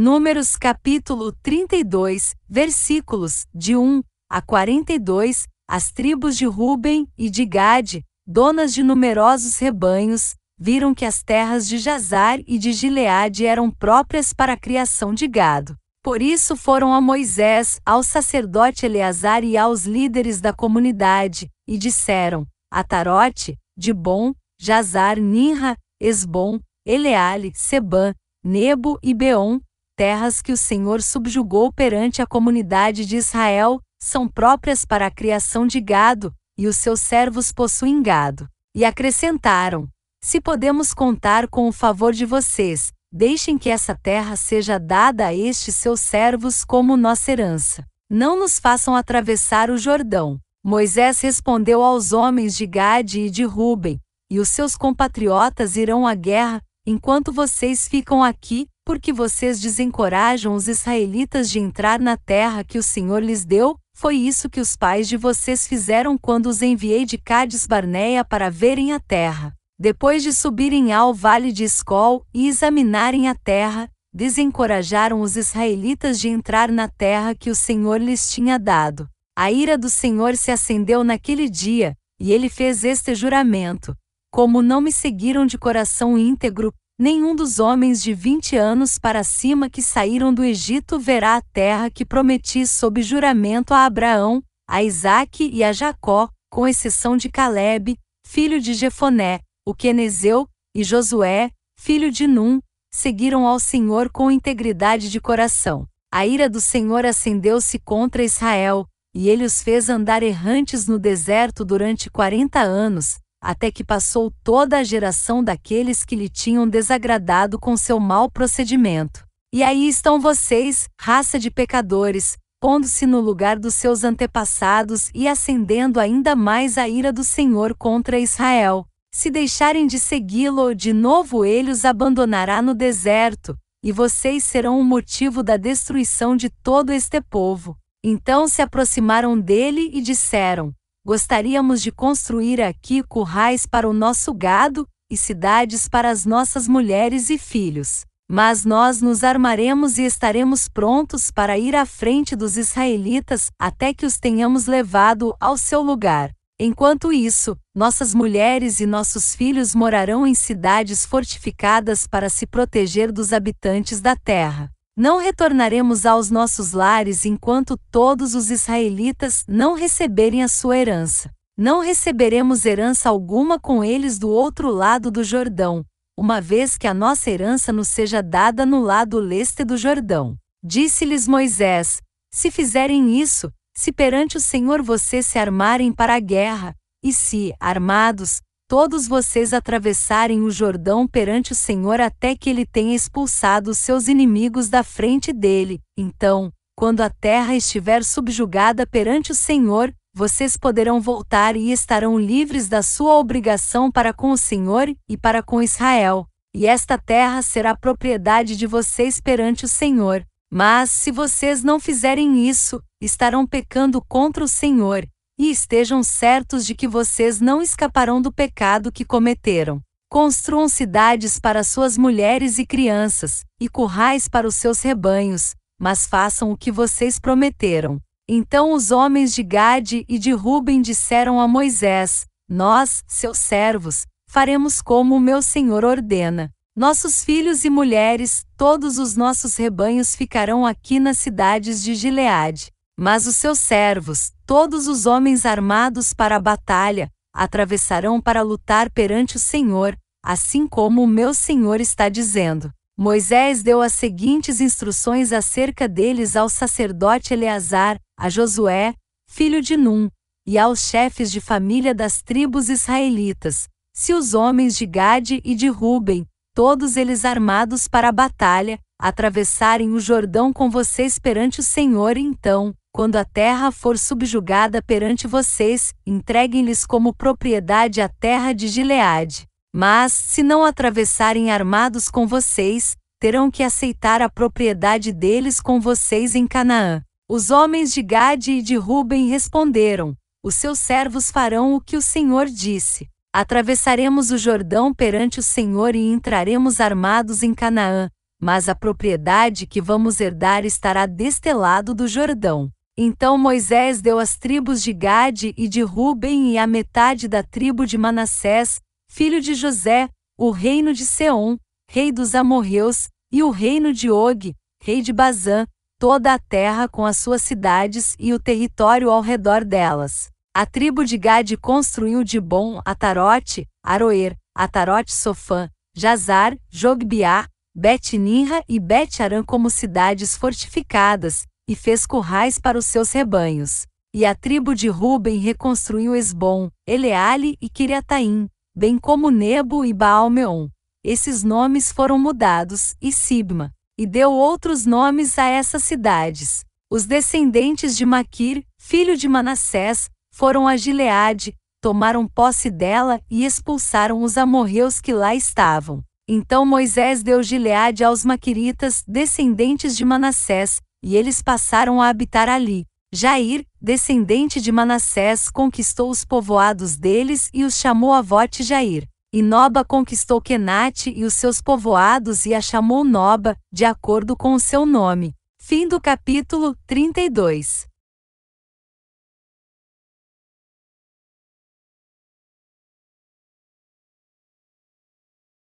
Números capítulo 32, versículos de 1 a 42, as tribos de Ruben e de Gade, donas de numerosos rebanhos, viram que as terras de Jazar e de Gileade eram próprias para a criação de gado. Por isso foram a Moisés, ao sacerdote Eleazar e aos líderes da comunidade, e disseram: Atarote, Dibon, Jazar, Ninra, Esbom, Eleale, Seban, Nebo e Beon, terras que o Senhor subjugou perante a comunidade de Israel, são próprias para a criação de gado, e os seus servos possuem gado. E acrescentaram: Se podemos contar com o favor de vocês, deixem que essa terra seja dada a estes seus servos como nossa herança. Não nos façam atravessar o Jordão. Moisés respondeu aos homens de Gade e de Ruben, e os seus compatriotas irão à guerra, enquanto vocês ficam aqui, porque vocês desencorajam os israelitas de entrar na terra que o Senhor lhes deu, foi isso que os pais de vocês fizeram quando os enviei de Cádiz Barneia para verem a terra. Depois de subirem ao vale de Escol e examinarem a terra, desencorajaram os israelitas de entrar na terra que o Senhor lhes tinha dado. A ira do Senhor se acendeu naquele dia, e ele fez este juramento: Como não me seguiram de coração íntegro, nenhum dos homens de vinte anos para cima que saíram do Egito verá a terra que prometi sob juramento a Abraão, a Isaque e a Jacó, com exceção de Caleb, filho de Jefoné, o quenezeu, e Josué, filho de Num, seguiram ao Senhor com integridade de coração. A ira do Senhor acendeu-se contra Israel, e ele os fez andar errantes no deserto durante quarenta anos, até que passou toda a geração daqueles que lhe tinham desagradado com seu mau procedimento. E aí estão vocês, raça de pecadores, pondo-se no lugar dos seus antepassados e acendendo ainda mais a ira do Senhor contra Israel. Se deixarem de segui-lo, de novo ele os abandonará no deserto, e vocês serão o motivo da destruição de todo este povo. Então se aproximaram dele e disseram: gostaríamos de construir aqui currais para o nosso gado e cidades para as nossas mulheres e filhos. Mas nós nos armaremos e estaremos prontos para ir à frente dos israelitas até que os tenhamos levado ao seu lugar. Enquanto isso, nossas mulheres e nossos filhos morarão em cidades fortificadas para se proteger dos habitantes da terra. Não retornaremos aos nossos lares enquanto todos os israelitas não receberem a sua herança. Não receberemos herança alguma com eles do outro lado do Jordão, uma vez que a nossa herança nos seja dada no lado leste do Jordão. Disse-lhes Moisés: Se fizerem isso, se perante o Senhor vocês se armarem para a guerra, e se, armados, todos vocês atravessarem o Jordão perante o Senhor até que ele tenha expulsado os seus inimigos da frente dele. Então, quando a terra estiver subjugada perante o Senhor, vocês poderão voltar e estarão livres da sua obrigação para com o Senhor e para com Israel. E esta terra será propriedade de vocês perante o Senhor. Mas, se vocês não fizerem isso, estarão pecando contra o Senhor, e estejam certos de que vocês não escaparão do pecado que cometeram. Construam cidades para suas mulheres e crianças, e currais para os seus rebanhos, mas façam o que vocês prometeram. Então os homens de Gade e de Ruben disseram a Moisés: Nós, seus servos, faremos como o meu senhor ordena. Nossos filhos e mulheres, todos os nossos rebanhos ficarão aqui nas cidades de Gileade. Mas os seus servos, todos os homens armados para a batalha, atravessarão para lutar perante o Senhor, assim como o meu Senhor está dizendo. Moisés deu as seguintes instruções acerca deles ao sacerdote Eleazar, a Josué, filho de Num, e aos chefes de família das tribos israelitas: se os homens de Gade e de Ruben, todos eles armados para a batalha, atravessarem o Jordão com vocês perante o Senhor, então, quando a terra for subjugada perante vocês, entreguem-lhes como propriedade a terra de Gileade. Mas, se não atravessarem armados com vocês, terão que aceitar a propriedade deles com vocês em Canaã. Os homens de Gade e de Ruben responderam: Os seus servos farão o que o Senhor disse. Atravessaremos o Jordão perante o Senhor e entraremos armados em Canaã, mas a propriedade que vamos herdar estará lado do Jordão. Então Moisés deu as tribos de Gade e de Ruben e a metade da tribo de Manassés, filho de José, o reino de Seom, rei dos amorreus, e o reino de Og, rei de Bazã, toda a terra com as suas cidades e o território ao redor delas. A tribo de Gade construiu Dibon, Atarote, Aroer, Atarote Sofã, Jazar, Jogbiá, Bet-Ninra e Bet-Aram como cidades fortificadas, e fez currais para os seus rebanhos. E a tribo de Ruben reconstruiu Esbom, Eleale e Kiriataim, bem como Nebo e Baalmeon. Esses nomes foram mudados, e Sibma, e deu outros nomes a essas cidades. Os descendentes de Maquir, filho de Manassés, foram a Gileade, tomaram posse dela e expulsaram os amorreus que lá estavam. Então Moisés deu Gileade aos maquiritas, descendentes de Manassés, e eles passaram a habitar ali. Jair, descendente de Manassés, conquistou os povoados deles e os chamou Avote Jair. E Noba conquistou Kenate e os seus povoados e a chamou Noba, de acordo com o seu nome. Fim do capítulo 32.